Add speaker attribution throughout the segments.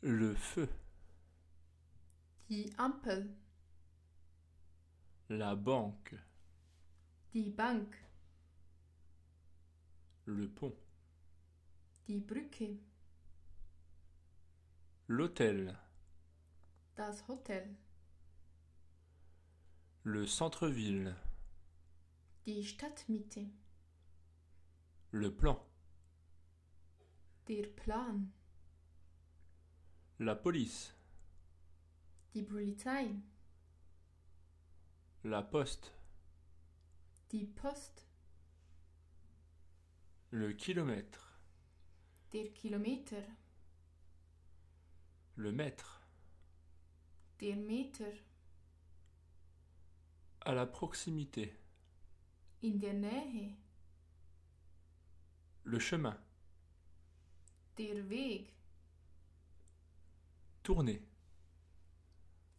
Speaker 1: Le feu.
Speaker 2: Die Ampel.
Speaker 1: La banque.
Speaker 2: Die Bank. Le pont. Die Brücke.
Speaker 1: L'hôtel.
Speaker 2: Das Hotel.
Speaker 1: Le centre-ville.
Speaker 2: Die Stadtmitte. Le plan. Der Plan.
Speaker 1: La police.
Speaker 2: Die Polizei.
Speaker 1: La poste.
Speaker 2: Die Post.
Speaker 1: Le kilomètre.
Speaker 2: Der Kilometer.
Speaker 1: Le mètre.
Speaker 2: Der Meter.
Speaker 1: À la proximité.
Speaker 2: In der Nähe. Le chemin. Der Weg. Tourner.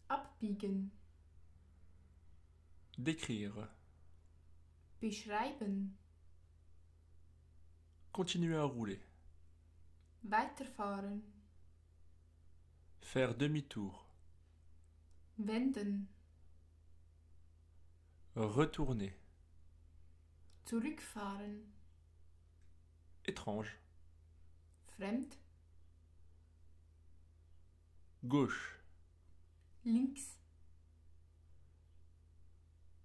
Speaker 2: Abbiegen.
Speaker 1: Décrire.
Speaker 2: Beschreiben.
Speaker 1: Continuer à rouler.
Speaker 2: Weiterfahren.
Speaker 1: Faire demi-tour.
Speaker 2: Wenden.
Speaker 1: Retourner.
Speaker 2: Zurückfahren. Étrange. Fremd. Gauche. Links.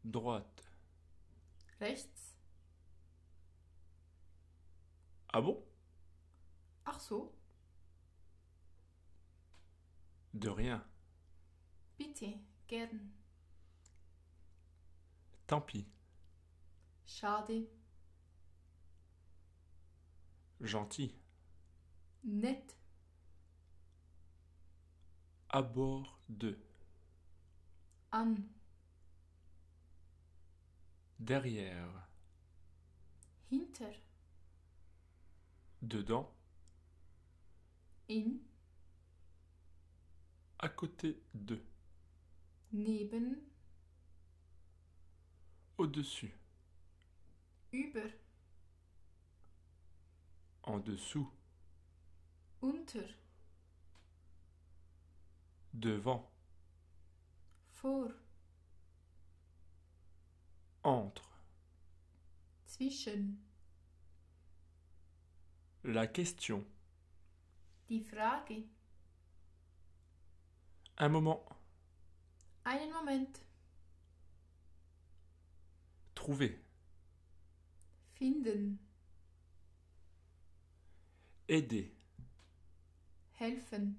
Speaker 1: Droite. Rechts. Ah bon Arceau. De rien.
Speaker 2: Pitié, gern. Tant pis. Schade. Gentil. Net.
Speaker 1: À bord de. An. Derrière. Hinter. Dedans. In. À côté de.
Speaker 2: Neben. Au-dessus. Über.
Speaker 1: En dessous.
Speaker 2: Unter devant vor entre zwischen
Speaker 1: la question
Speaker 2: die Frage un moment einen Moment trouver finden aider helfen